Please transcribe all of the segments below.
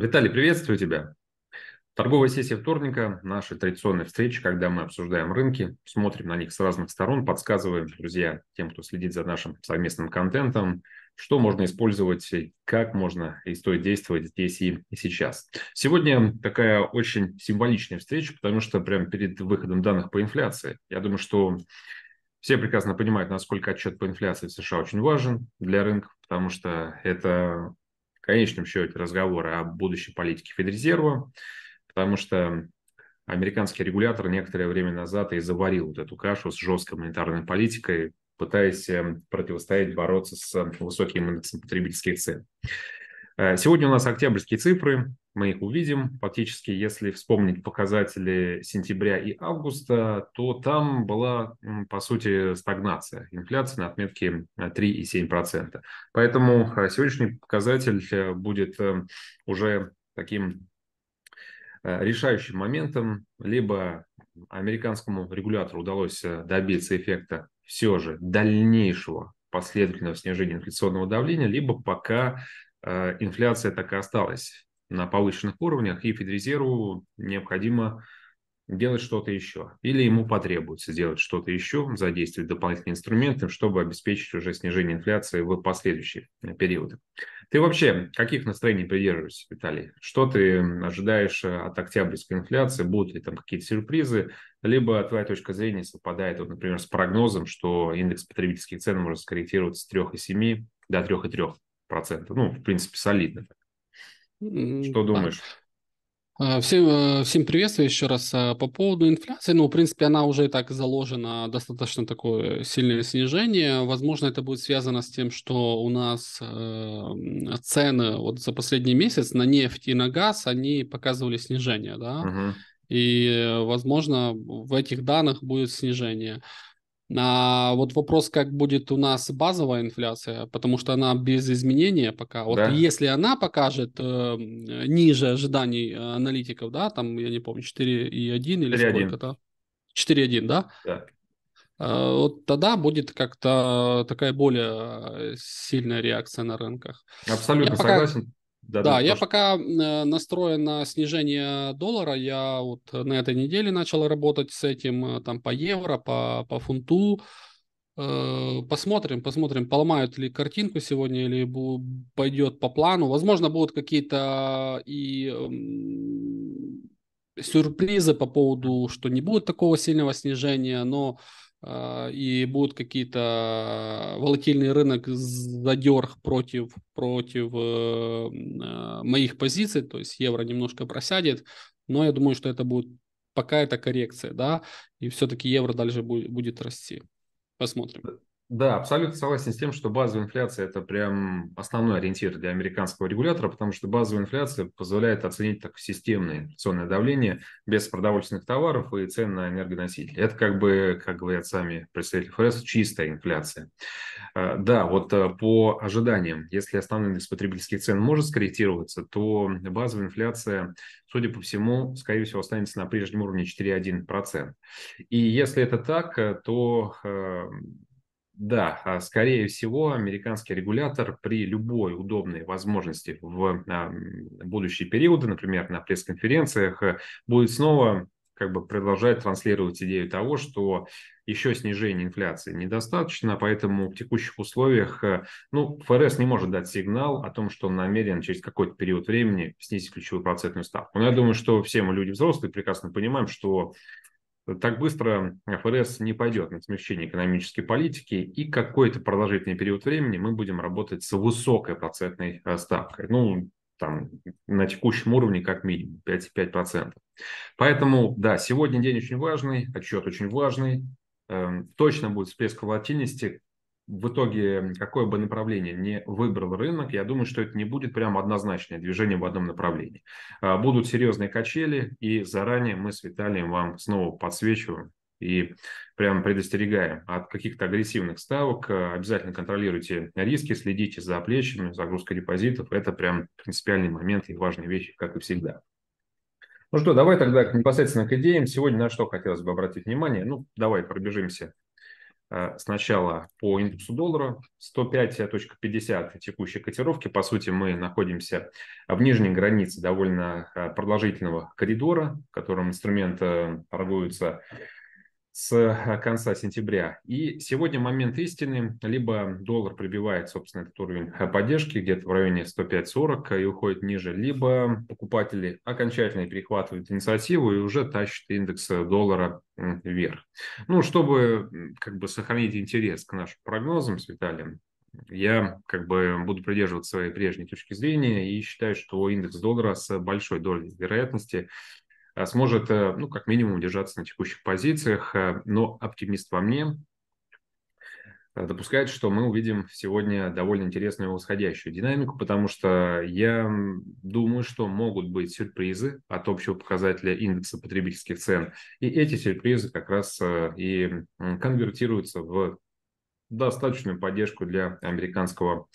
Виталий, приветствую тебя. Торговая сессия вторника – наша традиционная встреча, когда мы обсуждаем рынки, смотрим на них с разных сторон, подсказываем, друзья, тем, кто следит за нашим совместным контентом, что можно использовать, как можно и стоит действовать здесь и сейчас. Сегодня такая очень символичная встреча, потому что прямо перед выходом данных по инфляции, я думаю, что все прекрасно понимают, насколько отчет по инфляции в США очень важен для рынков, потому что это конечном счете разговоры о будущей политике Федрезерва, потому что американский регулятор некоторое время назад и заварил вот эту кашу с жесткой монетарной политикой, пытаясь эм, противостоять, бороться с эм, высокими индексом потребительских цен. Э, сегодня у нас октябрьские цифры, мы их увидим. Фактически, если вспомнить показатели сентября и августа, то там была, по сути, стагнация. Инфляция на отметке 3,7%. Э, Поэтому э, сегодняшний показатель будет уже таким решающим моментом. Либо американскому регулятору удалось добиться эффекта все же дальнейшего последовательного снижения инфляционного давления, либо пока Э, инфляция так и осталась на повышенных уровнях, и Федрезерву необходимо делать что-то еще. Или ему потребуется сделать что-то еще, задействовать дополнительные инструменты, чтобы обеспечить уже снижение инфляции в последующие э, периоды. Ты вообще каких настроений придерживаешься, Виталий? Что ты ожидаешь э, от октябрьской инфляции? Будут ли там какие-то сюрпризы? Либо твоя точка зрения совпадает, вот, например, с прогнозом, что индекс потребительских цен может скорректироваться с 3,7 до 3,3? процента. Ну, в принципе, солидно. Что думаешь? А, всем, э, всем приветствую еще раз. А, по поводу инфляции, ну, в принципе, она уже и так заложена, достаточно такое сильное снижение. Возможно, это будет связано с тем, что у нас э, цены вот за последний месяц на нефть и на газ, они показывали снижение, да? Угу. И, э, возможно, в этих данных будет снижение. Э, а вот вопрос, как будет у нас базовая инфляция, потому что она без изменения пока. Вот да. если она покажет э, ниже ожиданий э, аналитиков, да, там, я не помню, 4,1 или 4, сколько-то. 4,1, да? Да. А, вот тогда будет как-то такая более э, сильная реакция на рынках. Абсолютно я согласен. Пока да, да, я пока э, настроен на снижение доллара. Я вот э, на этой неделе начал работать с этим э, там по евро, по, по фунту. Посмотрим, посмотрим, поломают ли картинку сегодня или пойдет по плану. Возможно, будут какие-то и сюрпризы по поводу, что не будет такого сильного снижения, но а, и будут какие-то а, волатильный рынок задерг против, против э, а, моих позиций, то есть евро немножко просядет, но я думаю, что это будет пока это коррекция, да, и все-таки евро дальше будет, будет расти. Посмотрим. Да, абсолютно согласен с тем, что базовая инфляция – это прям основной ориентир для американского регулятора, потому что базовая инфляция позволяет оценить так системное инфляционное давление без продовольственных товаров и цен на энергоносители. Это как бы, как говорят сами представители ФРС, чистая инфляция. А, да, вот э, по ожиданиям, если основной индекс потребительских цен может скорректироваться, то базовая инфляция, судя по всему, скорее всего, останется на прежнем уровне 4,1%. И если это так, э, то э, да, а скорее всего, американский регулятор при любой удобной возможности в а, будущие периоды, например, на пресс-конференциях, э, будет снова как бы продолжать транслировать идею того, что еще снижение инфляции недостаточно, поэтому в текущих условиях э, ну, ФРС не может дать сигнал о том, что он намерен через какой-то период времени снизить ключевую процентную ставку. Но я думаю, что все мы люди взрослые прекрасно понимаем, что так быстро ФРС не пойдет на смягчение экономической политики, и какой-то продолжительный период времени мы будем работать с высокой процентной э, ставкой. Ну, там, на текущем уровне как минимум 5,5%. Поэтому, да, сегодня день очень важный, отчет очень важный. Эм, точно будет всплеск волатильности, в итоге, какое бы направление не выбрал рынок, я думаю, что это не будет прям однозначное движение в одном направлении. А, будут серьезные качели, и заранее мы с Виталием вам снова подсвечиваем и прям предостерегаем от каких-то агрессивных ставок. А, обязательно контролируйте риски, следите за плечами, загрузка депозитов. Это прям принципиальный момент и важные вещи, как и всегда. Ну что, давай тогда непосредственно к идеям. Сегодня на что хотелось бы обратить внимание? Ну, давай пробежимся а, сначала по индексу доллара 105.50 текущей котировки. По сути, мы находимся в нижней границе довольно а, продолжительного коридора, в котором инструменты а, торгуются с э, конца сентября. И сегодня момент истины. Либо доллар пробивает, собственно, этот уровень э, поддержки где-то в районе 105.40 и уходит ниже, либо покупатели окончательно перехватывают инициативу и уже тащат индекс э, доллара вверх. Ну, чтобы как бы сохранить интерес к нашим прогнозам с Виталием, я как бы буду придерживаться своей прежней точки зрения и считаю, что индекс доллара с большой долей вероятности Э, сможет, э, ну, как минимум, держаться на текущих позициях. Э, но оптимист во мне допускает, что мы увидим сегодня довольно интересную восходящую динамику, потому что я думаю, что могут быть сюрпризы от общего показателя индекса потребительских цен. И эти сюрпризы как раз и конвертируются в достаточную поддержку для американского рынка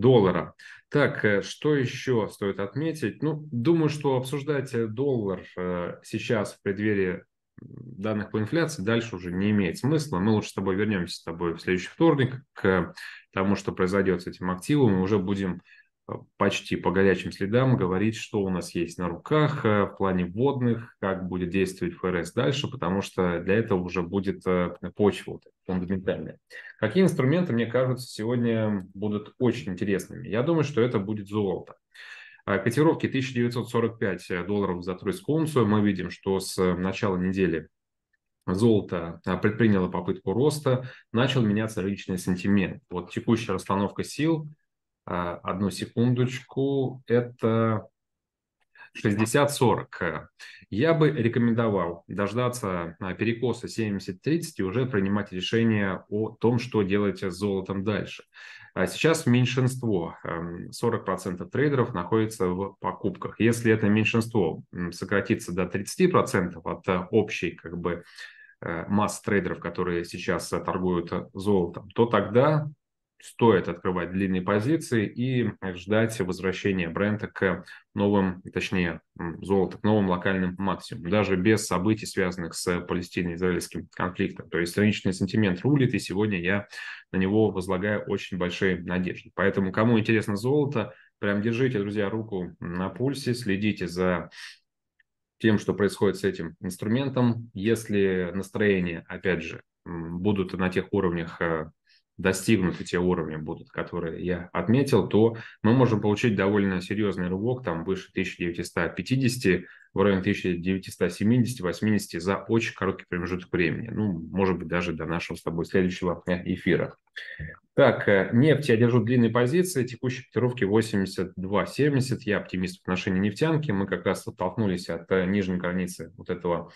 доллара. Так, э, что еще стоит отметить? Ну, думаю, что обсуждать э, доллар э, сейчас в преддверии данных по инфляции дальше уже не имеет смысла. Мы лучше с тобой вернемся с тобой в следующий вторник к тому, что произойдет с этим активом, Мы уже будем почти по горячим следам говорить, что у нас есть на руках э, в плане водных, как будет действовать ФРС дальше, потому что для этого уже будет э, почва вот, фундаментальная. Какие инструменты, мне кажется, сегодня будут очень интересными? Я думаю, что это будет золото. Э, котировки 1945 долларов за тройскую унцию. Мы видим, что с начала недели золото предприняло попытку роста, начал меняться рыночный сантимент. Вот текущая расстановка сил – а, одну секундочку, это 60-40. Я бы рекомендовал дождаться а, перекоса 70-30 и уже принимать решение о том, что делать с золотом дальше. А сейчас меньшинство, 40% эм, трейдеров находится в покупках. Если это меньшинство сократится до 30% от э, общей как бы, э, масс трейдеров, которые сейчас э, торгуют золотом, то тогда стоит открывать длинные позиции и э, ждать возвращения бренда к новым, точнее, золота, к новым локальным максимумам, даже без событий, связанных с палестино-израильским конфликтом. То есть рыночный сентимент рулит, и сегодня я на него возлагаю очень большие надежды. Поэтому, кому интересно золото, прям держите, друзья, руку на пульсе, следите за тем, что происходит с этим инструментом. Если настроение, опять же, будут на тех уровнях, э, достигнуты те уровни будут, которые я отметил, то мы можем получить довольно серьезный рывок, там выше 1950, в районе 1970-80 за очень короткий промежуток времени. Ну, может быть, даже до нашего с тобой следующего эфира. Так, э, нефть я держу длинные позиции, текущие котировки 82-70. Я оптимист в отношении нефтянки. Мы как раз оттолкнулись от э, нижней границы вот этого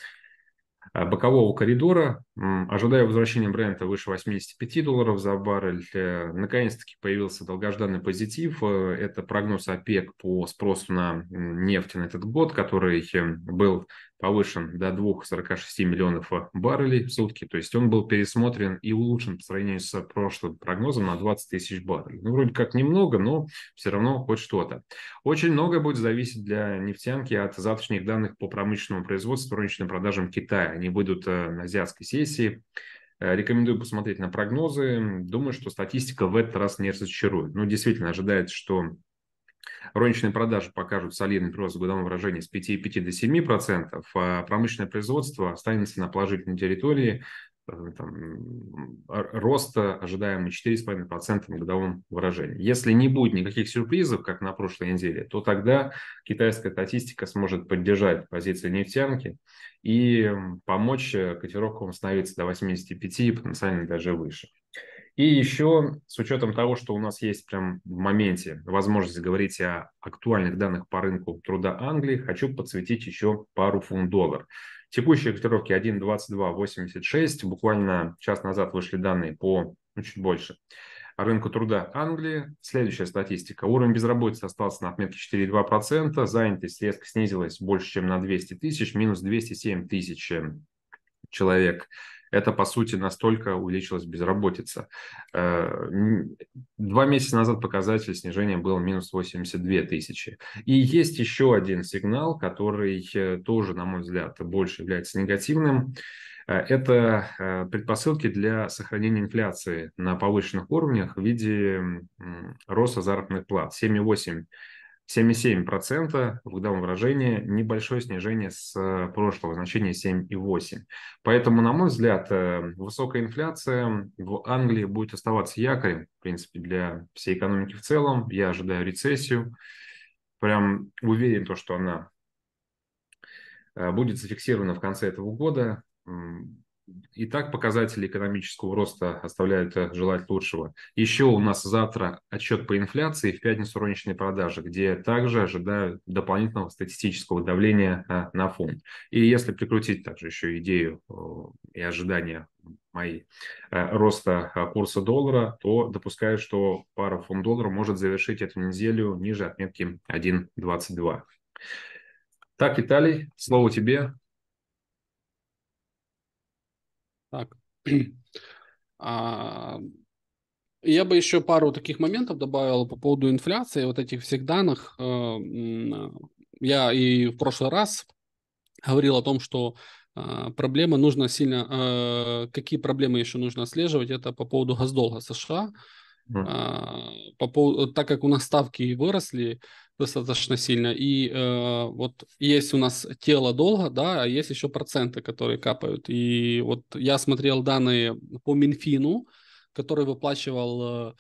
Э, бокового коридора, ожидая возвращения бренда выше 85 долларов за баррель. Э, наконец-таки появился долгожданный позитив. Э, это прогноз ОПЕК по спросу на нефть на этот год, который был повышен до 2,46 миллионов э, баррелей в сутки. То есть он был пересмотрен и улучшен по сравнению с э, прошлым прогнозом на 20 тысяч баррелей. Ну, вроде как немного, но все равно хоть что-то. Очень много будет зависеть для нефтянки от завтрашних данных по промышленному производству, и розничным продажам Китая. Они выйдут э, на азиатской сессии. Рекомендую посмотреть на прогнозы. Думаю, что статистика в этот раз не разочарует. Ну, действительно, ожидается, что Розничные продажи покажут солидный прирост в годовом выражении с 5,5 до 7%, а промышленное производство останется на положительной территории э, там, роста ожидаемый 4,5% в годовом выражении. Если не будет никаких сюрпризов, как на прошлой неделе, то тогда китайская статистика сможет поддержать позиции нефтянки и помочь э, котировкам становиться до 85 и потенциально даже выше. И еще с учетом того, что у нас есть прям в моменте возможность говорить о актуальных данных по рынку труда Англии, хочу подсветить еще пару фунт-доллар. Текущие котировки 1.2286, буквально час назад вышли данные по ну, чуть больше рынку труда Англии. Следующая статистика. Уровень безработицы остался на отметке 4,2%. Занятость резко снизилась больше, чем на 200 тысяч, минус 207 тысяч человек это, по сути, настолько увеличилась безработица. Э, два месяца назад показатель снижения был минус 82 тысячи. И есть еще один сигнал, который э, тоже, на мой взгляд, больше является негативным. Э, это предпосылки для сохранения инфляции на повышенных уровнях в виде роста заработных плат. 7,8 7,7% в годовом выражении, небольшое снижение с э, прошлого значения 7,8%. Поэтому, на мой взгляд, э, высокая инфляция в Англии будет оставаться якорем, в принципе, для всей экономики в целом. Я ожидаю рецессию. Прям уверен, то, что она э, будет зафиксирована в конце этого года и так показатели экономического роста оставляют э, желать лучшего. Еще у нас завтра отчет по инфляции, в пятницу розничные продажи, где также ожидают дополнительного статистического давления э, на фонд. И если прикрутить также еще идею э, и ожидания мои роста курса доллара, то допускаю, что пара фунт доллара может завершить эту неделю ниже отметки 1.22. Так, Виталий, слово тебе. Так. А, я бы еще пару таких моментов добавил по поводу инфляции, вот этих всех данных. Э, я и в прошлый раз говорил о том, что э, проблема нужно сильно... Э, какие проблемы еще нужно отслеживать? Это по поводу госдолга США. Mm. По поводу, так как у нас ставки выросли достаточно сильно, и э, вот есть у нас тело долга, да, а есть еще проценты, которые капают. И вот я смотрел данные по Минфину, который выплачивал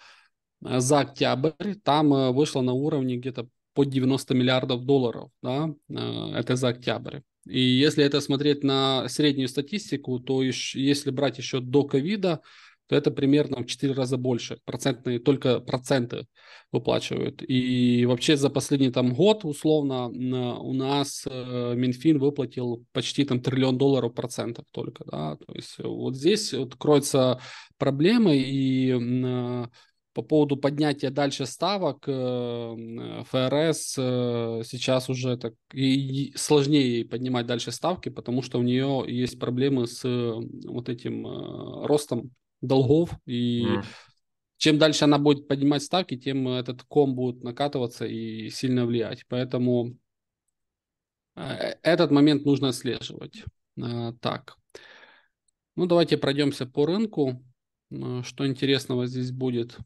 э, за октябрь, там э, вышло на уровне где-то под 90 миллиардов долларов, да, э, это за октябрь. И если это смотреть на среднюю статистику, то еще, если брать еще до ковида, то это примерно в 4 раза больше. Процентные, только проценты выплачивают. И вообще за последний там год, условно, у нас э, Минфин выплатил почти там триллион долларов процентов только. Да? То есть вот здесь вот кроется проблемы и по поводу поднятия дальше ставок э, ФРС э, сейчас уже так и сложнее поднимать дальше ставки, потому что у нее есть проблемы с вот этим ростом долгов, и mm. чем дальше она будет поднимать ставки, тем этот ком будет накатываться и сильно влиять. Поэтому э, этот момент нужно отслеживать. Э, так, ну давайте пройдемся по рынку. Э, что интересного здесь будет?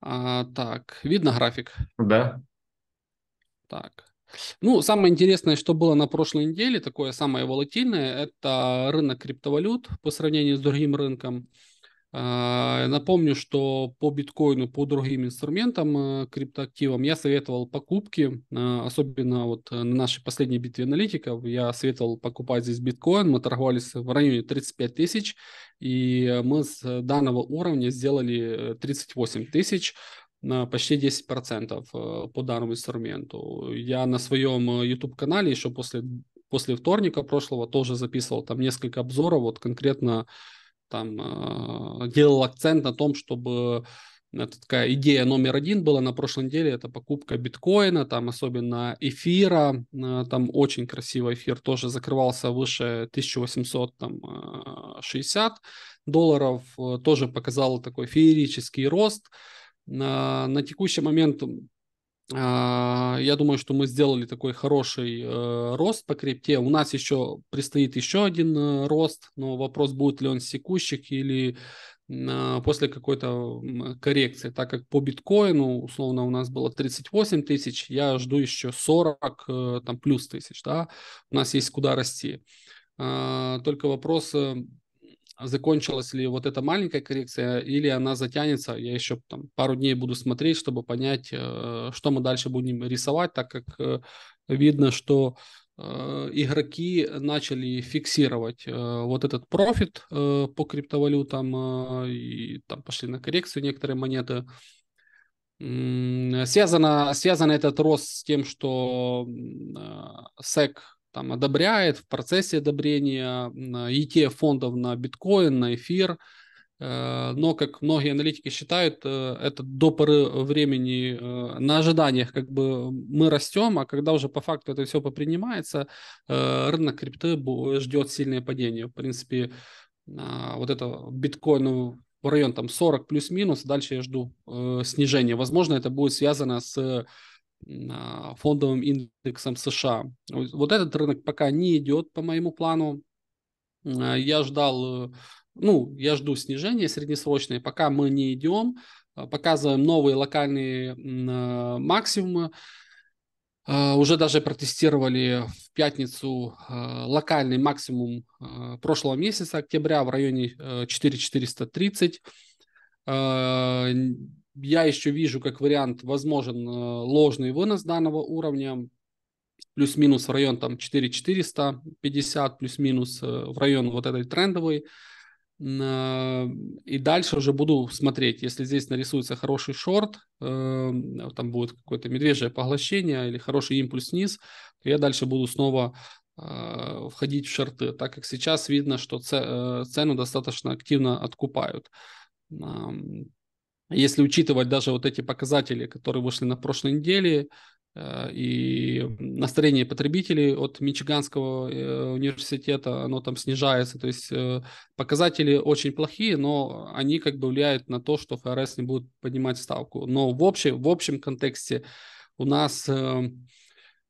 А, так, видно график? Да. Так. Ну, самое интересное, что было на прошлой неделе, такое самое волатильное, это рынок криптовалют по сравнению с другим рынком. А, напомню, что по биткоину, по другим инструментам, э, криптоактивам я советовал покупки, э, особенно вот э, на нашей последней битве аналитиков. Я советовал покупать здесь биткоин, мы торговались в районе 35 тысяч, и мы с данного уровня сделали 38 тысяч на почти 10% э, по данному инструменту. Я на своем э, YouTube-канале еще после, после вторника прошлого тоже записывал там несколько обзоров, вот конкретно там э, делал акцент на том, чтобы это такая идея номер один была на прошлой неделе, это покупка биткоина, там особенно эфира, там очень красивый эфир, тоже закрывался выше 1860 долларов, тоже показал такой феерический рост, на текущий момент а, я думаю, что мы сделали такой хороший э, рост по крипте. У нас еще предстоит еще один э, рост, но вопрос, будет ли он секущих или э, после какой-то коррекции. Так как по биткоину, условно, у нас было 38 тысяч, я жду еще 40, э, там, плюс тысяч, да, у нас есть куда расти. А, только вопрос, э, закончилась ли вот эта маленькая коррекция, или она затянется. Я еще там пару дней буду смотреть, чтобы понять, э, что мы дальше будем рисовать, так как э, видно, что э, игроки начали фиксировать вот этот профит по криптовалютам, и там пошли на коррекцию некоторые монеты. Связано, связано этот рост с тем, что SEC там одобряет, в процессе одобрения ETF фондов на биткоин, на эфир. Э, но, как многие аналитики считают, э, это до поры времени э, на ожиданиях как бы мы растем, а когда уже по факту это все попринимается, рынок крипты ждет сильное падение. В принципе, а, вот это биткоин в район там 40 плюс-минус, дальше я жду э, снижения. Возможно, это будет связано с а, фондовым индексом США. Вот этот рынок пока не идет по моему плану. А, я ждал, э, ну, я жду снижения среднесрочные, пока мы не идем, а, показываем новые локальные максимумы. Уже даже протестировали в пятницу локальный максимум прошлого месяца, октября, в районе 4430 э, я еще вижу как вариант возможен э, ложный вынос данного уровня, плюс-минус в район там 4450, плюс-минус э, в район вот этой трендовой. Э, и дальше уже буду смотреть, если здесь нарисуется хороший шорт, там будет какое-то медвежье поглощение или хороший импульс вниз, то я дальше буду снова входить в шорты, так как сейчас видно, что цену достаточно активно откупают. Если учитывать даже вот эти показатели, которые вышли на прошлой неделе, э, и настроение потребителей от Мичиганского э, университета, оно там снижается. То есть э, показатели очень плохие, но они как бы влияют на то, что ФРС не будет поднимать ставку. Но в общем, в общем контексте у нас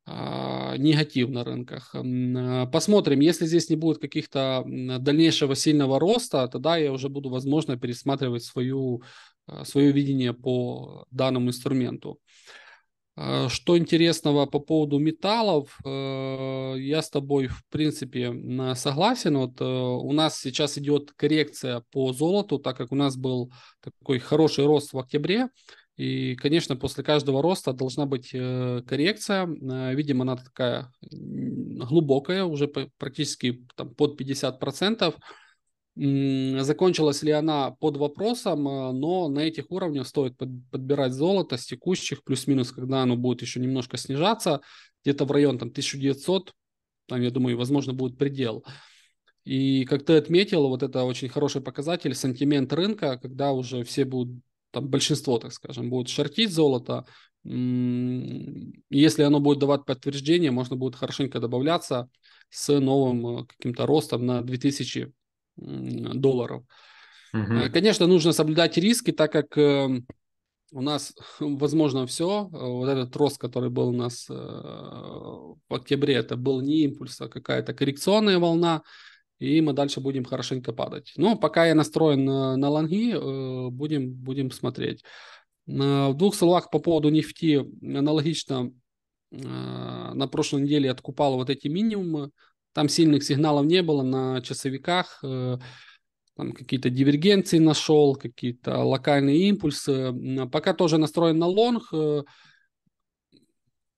а, негатив на рынках. А, посмотрим, если здесь не будет каких-то дальнейшего сильного роста, тогда я уже буду, возможно, пересматривать свою Э, свое видение по данному инструменту. Э, что интересного по поводу металлов, э, я с тобой, в принципе, согласен. Вот у нас сейчас идет коррекция по золоту, так как у нас был такой хороший рост в октябре. И, конечно, после каждого роста должна быть коррекция. Видимо, она такая глубокая, уже практически там, под 50%. процентов. Закончилась ли она под вопросом, а, но на этих уровнях стоит подбирать золото с текущих, плюс-минус, когда оно будет еще немножко снижаться, где-то в район там 1900, там, я думаю, возможно, будет предел. И как ты отметил, вот это очень хороший показатель, сантимент рынка, когда уже все будут, там большинство, так скажем, будут шортить золото, если оно будет давать подтверждение, можно будет хорошенько добавляться с новым а, каким-то ростом на 2000 долларов. Угу. Конечно, нужно соблюдать риски, так как эм, у нас, возможно, все. Вот этот рост, который был у нас э, в октябре, это был не импульс, а какая-то коррекционная волна, и мы дальше будем хорошенько падать. Но пока я настроен на, на лонги, э, будем, будем смотреть. В двух словах по поводу нефти аналогично на прошлой неделе откупал вот эти минимумы там сильных сигналов не было на часовиках. Э, там какие-то дивергенции нашел, какие-то локальные импульсы. А пока тоже настроен на лонг. Э,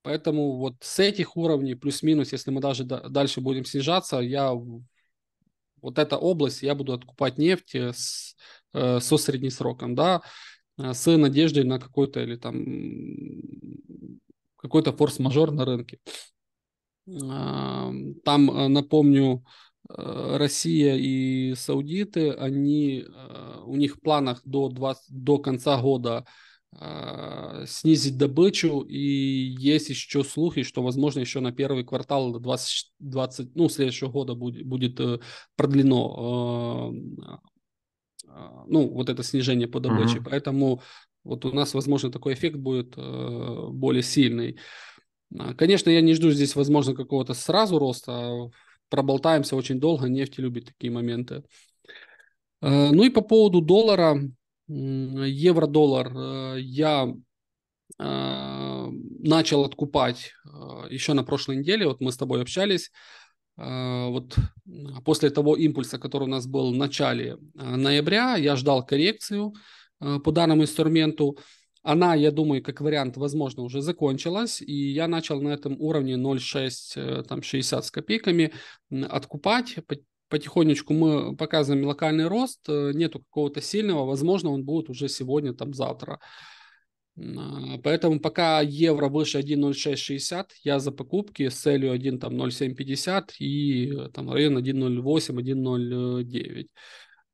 поэтому вот с этих уровней, плюс-минус, если мы даже дальше будем снижаться, я вот эта область, я буду откупать нефть э, с, э, со среднесроком, да, с надеждой на какой-то или там какой-то форс-мажор на рынке. Там, э, напомню, э, Россия и Саудиты, они, э, у них в планах до, 20, до конца года снизить добычу, и есть еще слухи, что, возможно, еще на первый квартал 20, 20 ну, следующего года будет, будет продлено эм, ну, вот это снижение по добыче. Mm-hmm. Поэтому вот у нас, возможно, такой эффект будет более сильный. А, конечно, я не жду здесь, возможно, какого-то сразу роста. А проболтаемся очень долго, нефть любит такие моменты. А, ну и по поводу доллара, евро-доллар, я начал откупать еще на прошлой неделе, вот мы с тобой общались, вот после того импульса, который у нас был в начале ноября, я ждал коррекцию по данному инструменту, она, я думаю, как вариант, возможно, уже закончилась, и я начал на этом уровне 0,6, э, там 60 с копейками откупать, потихонечку мы показываем локальный рост, э, нету какого-то сильного, возможно, он будет уже сегодня, там, завтра. А, поэтому пока евро выше 1.0660, я за покупки с целью 1,0750 и э, там район 1.08, 1.09.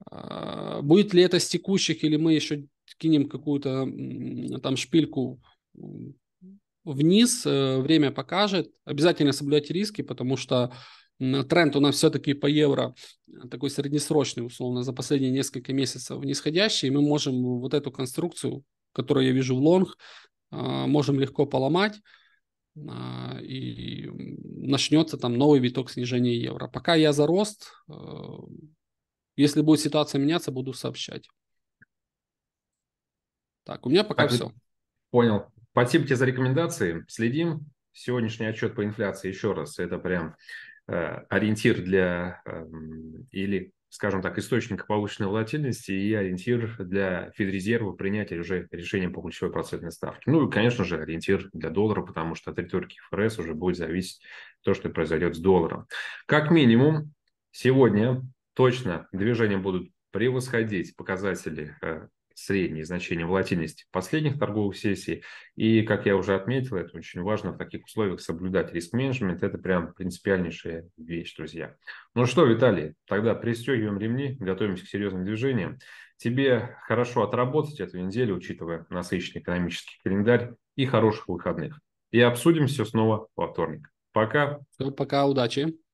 А, будет ли это с текущих или мы еще кинем какую-то там шпильку вниз, э, время покажет. Обязательно соблюдайте риски, потому что тренд у нас все-таки по евро э, такой среднесрочный, условно, за последние несколько месяцев нисходящий, и мы можем вот эту конструкцию, которую я вижу в лонг, э, можем легко поломать, и начнется там новый виток снижения евро. Пока я за рост, если будет ситуация меняться, буду сообщать. Так, у меня пока так, ну, все. Понял. Спасибо тебе за рекомендации. Следим. Сегодняшний отчет по инфляции, еще раз, это прям э, ориентир для э, или скажем так, источник повышенной волатильности и ориентир для Федрезерва принятия уже решения по ключевой процентной ставке. Ну и, конечно же, ориентир для доллара, потому что от риторики ФРС уже будет зависеть то, что произойдет с долларом. Как минимум, сегодня точно движения будут превосходить показатели э, средние значения волатильности последних торговых сессий. И, как я уже отметил, это очень важно в таких условиях соблюдать риск-менеджмент. Это прям принципиальнейшая вещь, друзья. Ну что, Виталий, тогда пристегиваем ремни, готовимся к серьезным движениям. Тебе хорошо отработать эту неделю, учитывая насыщенный экономический календарь и хороших выходных. И обсудим все снова во вторник. Пока. пока, удачи.